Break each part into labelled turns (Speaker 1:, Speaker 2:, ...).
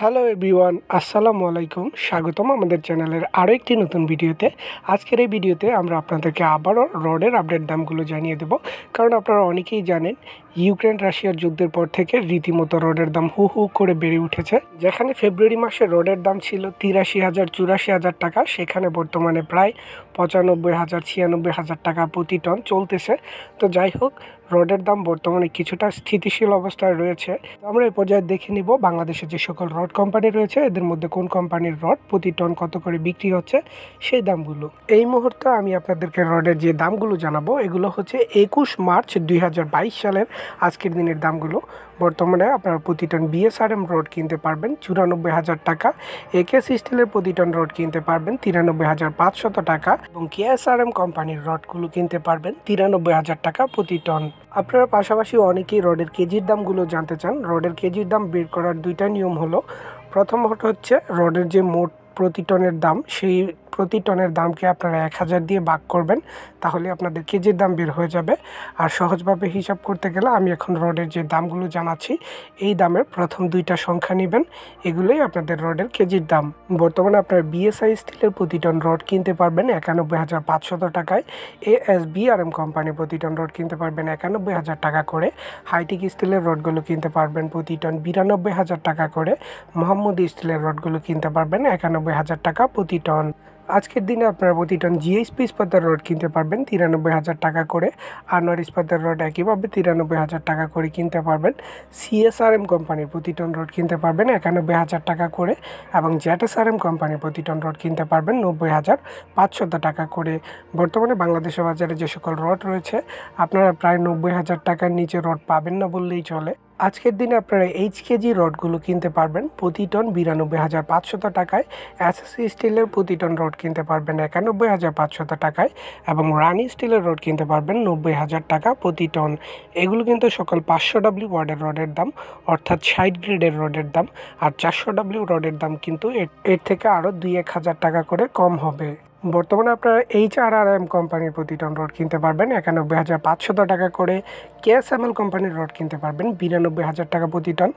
Speaker 1: hello everyone আসসালামু আলাইকুম স্বাগতম আমাদের চ্যানেলের আরও একটি নতুন ভিডিওতে আজকের এই ভিডিওতে আমরা আপনাদেরকে আবারও রডের আপডেট দামগুলো জানিয়ে দেব কারণ আপনারা অনেকেই জানেন ইউক্রেন রাশিয়ার যুদ্ধের পর থেকে রীতিমতো রডের দাম হু হু করে বেড়ে উঠেছে যেখানে ফেব্রুয়ারি মাসে রডের দাম ছিল তিরাশি হাজার চুরাশি হাজার টাকা সেখানে বর্তমানে প্রায় পঁচানব্বই হাজার ছিয়ানব্বই হাজার টাকা প্রতি টন চলতেছে তো যাই হোক রডের দাম বর্তমানে কিছুটা স্থিতিশীল অবস্থায় রয়েছে আমরা এই পর্যায়ে দেখে নিব বাংলাদেশে যে সকল রড কোম্পানি রয়েছে এদের মধ্যে কোন কোম্পানির রড প্রতি টন কত করে বিক্রি হচ্ছে সেই দামগুলো এই মুহূর্তে আমি আপনাদেরকে রডের যে দামগুলো জানাবো এগুলো হচ্ছে একুশ মার্চ দুই সালের আজকের দিনের দামগুলো বর্তমানে আপনারা প্রতি টন বিএসআরএম রড কিনতে পারবেন চুরানব্বই হাজার টাকা একে স্টিলের প্রতি টন রড কিনতে পারবেন তিরানব্বই হাজার পাঁচশত টাকা এবং কেএসআরএম কোম্পানির রডগুলো কিনতে পারবেন তিরানব্বই হাজার টাকা প্রতি টন আপনারা পাশাপাশি অনেকেই রডের কেজির দামগুলো জানতে চান রডের কেজির দাম বের করার দুইটা নিয়ম হলো প্রথম হচ্ছে রডের যে মোট প্রতি টনের দাম সেই প্রতি টনের দামকে আপনারা এক হাজার দিয়ে ভাগ করবেন তাহলে আপনাদের কেজির দাম বের হয়ে যাবে আর সহজভাবে হিসাব করতে গেলে আমি এখন রডের যে দামগুলো জানাচ্ছি এই দামের প্রথম দুইটা সংখ্যা নেবেন এগুলোই আপনাদের রডের কেজির দাম বর্তমানে আপনার বিএসআই স্টিলের প্রতি টন রড কিনতে পারবেন একানব্বই হাজার পাঁচশত টাকায় এএস বিআরএম কোম্পানি প্রতি টন রড কিনতে পারবেন একানব্বই হাজার টাকা করে হাইটেক স্টিলের রডগুলো কিনতে পারবেন প্রতি টন বিরানব্বই হাজার টাকা করে মোহাম্মদ স্টিলের রডগুলো কিনতে পারবেন একানব্বই হাজার টাকা প্রতি টন আজকের দিনে আপনারা প্রতি টন জিএসপি ইস্পাতার রড কিনতে পারবেন তিরানব্বই হাজার টাকা করে আনোয়ার ইস্পাতার রড একইভাবে তিরানব্বই হাজার টাকা করে কিনতে পারবেন সিএসআরএম কোম্পানির প্রতি টন রড কিনতে পারবেন একানব্বই হাজার টাকা করে এবং জ্যাটাসআরএম কোম্পানির প্রতি টন রড কিনতে পারবেন নব্বই হাজার পাঁচশত টাকা করে বর্তমানে বাংলাদেশের বাজারে যে সকল রড রয়েছে আপনারা প্রায় নব্বই হাজার টাকার নিচে রড পাবেন না বললেই চলে আজকের দিনে আপনারা এইচ কেজি রডগুলো কিনতে পারবেন প্রতি টন বিরানব্বই হাজার পাঁচশত টাকায় এসএসসি স্টিলের প্রতি টন রড কিনতে পারবেন একানব্বই হাজার পাঁচশত টাকায় এবং রানি স্টিলের রড কিনতে পারবেন নব্বই হাজার টাকা প্রতি টন এগুলো কিন্তু সকল পাঁচশো ডাব্লিউ ওয়ার্ডের রডের দাম অর্থাৎ ষাট গ্রেডের রডের দাম আর চারশো ডাব্লিউ রডের দাম কিন্তু এর থেকে আরও দুই এক হাজার টাকা করে কম হবে বর্তমানে আপনারা এইচ আর আর এম কোম্পানির প্রতিটন রড কিনতে পারবেন একানব্বই হাজার পাঁচশত টাকা করে কেএসএমএল কোম্পানির রড কিনতে পারবেন বিরানব্বই হাজার টাকা প্রতি টন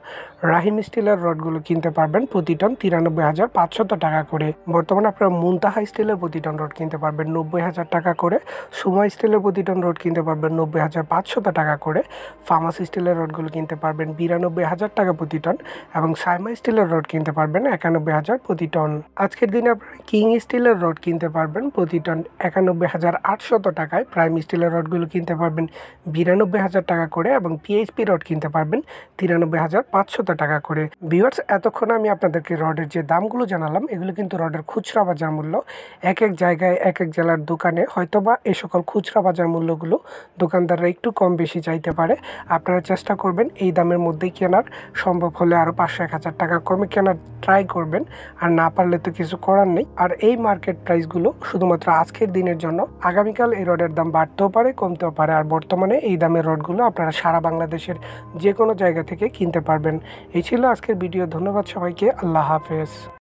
Speaker 1: রাহিম স্টিলের রডগুলো কিনতে পারবেন প্রতি টন তিরানব্বই হাজার পাঁচশত টাকা করে বর্তমানে আপনারা মুন্তাহা স্টিলের প্রতি টন রড কিনতে পারবেন নব্বই হাজার টাকা করে সুমা স্টিলের প্রতি টন রড কিনতে পারবেন নব্বই হাজার পাঁচশত টাকা করে ফার্মাস স্টিলের রডগুলো কিনতে পারবেন বিরানব্বই হাজার টাকা প্রতি টন এবং সাইমা স্টিলের রড কিনতে পারবেন একানব্বই হাজার প্রতি টন আজকের দিনে আপনারা কিং স্টিলের রড কিনতে পারবেন প্রতি টন একানব্বই হাজার আটশত টাকায় প্রাইম স্টিলের রডগুলো কিনতে পারবেন বিরানব্বই হাজার টাকা করে এবং পিএইচপি রড কিনতে পারবেন তিরানব্বই হাজার পাঁচশত টাকা করে বিওয়ার্স এতক্ষণ আমি আপনাদেরকে রডের যে দামগুলো জানালাম এগুলো কিন্তু রডের খুচরা বাজার মূল্য এক এক জায়গায় এক এক জেলার দোকানে হয়তোবা এ সকল খুচরা বাজার মূল্যগুলো দোকানদাররা একটু কম বেশি চাইতে পারে আপনারা চেষ্টা করবেন এই দামের মধ্যেই কেনার সম্ভব হলে আরও পাঁচশো এক হাজার টাকা কমে কেনার ট্রাই করবেন আর না পারলে তো কিছু করার নেই আর এই মার্কেট প্রাইসগুলো মূল্য শুধুমাত্র আজকের দিনের জন্য আগামীকাল এই রডের দাম বাড়তেও পারে কমতেও পারে আর বর্তমানে এই দামের রডগুলো আপনারা সারা বাংলাদেশের যে কোনো জায়গা থেকে কিনতে পারবেন এই ছিল আজকের ভিডিও ধন্যবাদ সবাইকে আল্লাহ হাফেজ